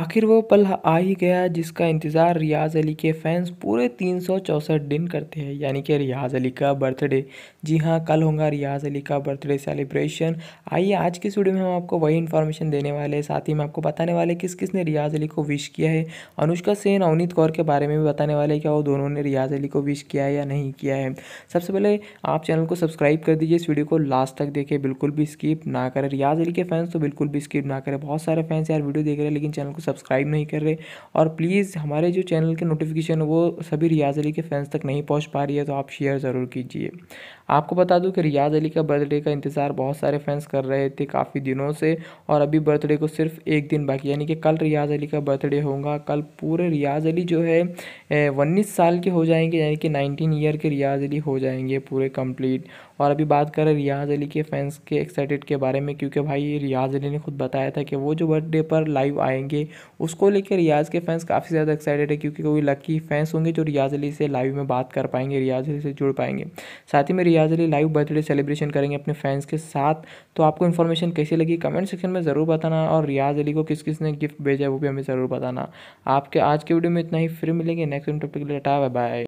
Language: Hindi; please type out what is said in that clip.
आखिर वो पल आ ही गया जिसका इंतज़ार रियाज़ अली के फैंस पूरे तीन दिन करते हैं यानी कि रियाज़ अली का बर्थडे जी हाँ कल होगा रियाज़ अली का बर्थडे सेलिब्रेशन आइए आज की वीडियो में हम आपको वही इन्फॉर्मेशन देने वाले हैं साथ ही में आपको बताने वाले किस किस ने रियाज़ अली को विश किया है अनुष्का सेन अवनीत कौर के बारे में भी बताने वाले क्या वो दोनों ने रियाज़ अली को विश किया है या नहीं किया है सबसे पहले आप चैनल को सब्सक्राइब कर दीजिए इस वीडियो को लास्ट तक देखें बिल्कुल भी स्किप ना करें रियाज़ अली के फैंस तो बिल्कुल भी स्किप ना करें बहुत सारे फैंस यार वीडियो देख रहे हैं लेकिन चैनल को सब्सक्राइब नहीं कर रहे और प्लीज़ हमारे जो चैनल के नोटिफिकेशन वो सभी रियाज़ अली के फैंस तक नहीं पहुँच पा रही है तो आप शेयर ज़रूर कीजिए आपको बता दूँ कि रियाज़ अली का बर्थडे का इंतज़ार बहुत सारे फैंस कर रहे थे काफ़ी दिनों से और अभी बर्थडे को सिर्फ एक दिन बाकी यानी कि कल रियाज़ अली का बर्थडे होगा कल पूरे रियाज़ अली जो है उन्नीस साल के हो जाएंगे यानी कि नाइनटीन ईयर के रियाज़ अली हो जाएंगे पूरे कंप्लीट और अभी बात करें रियाज़ अली के फैंस के एक्साइटेड के बारे में क्योंकि भाई रियाज़ अली ने खुद बताया था कि वो जो बर्थडे पर लाइव आएंगे उसको लेकर रियाज़ के फैंस काफ़ी ज़्यादा एक्साइटेड है क्योंकि कोई लकी फैंस होंगे जो रियाज अली से लाइव में बात कर पाएंगे रियाज अली से जुड़ पाएंगे साथ ही में Riyaz Ali live birthday celebration करेंगे अपने फैंस के साथ तो आपको इन्फॉर्मेशन कैसी लगी कमेंट सेक्शन में ज़रूर बताना और रियाज अली को किस किस ने गिफ्ट भेजा है वो भी हमें ज़रूर बताना आपके आज के वीडियो में इतना ही फिर मिलेंगे नेक्स्ट टॉपिक के लिए टाटा बाय